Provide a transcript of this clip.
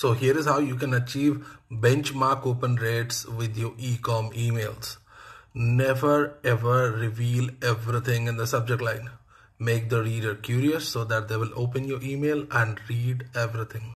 So here is how you can achieve benchmark open rates with your ecom emails. Never ever reveal everything in the subject line. Make the reader curious so that they will open your email and read everything.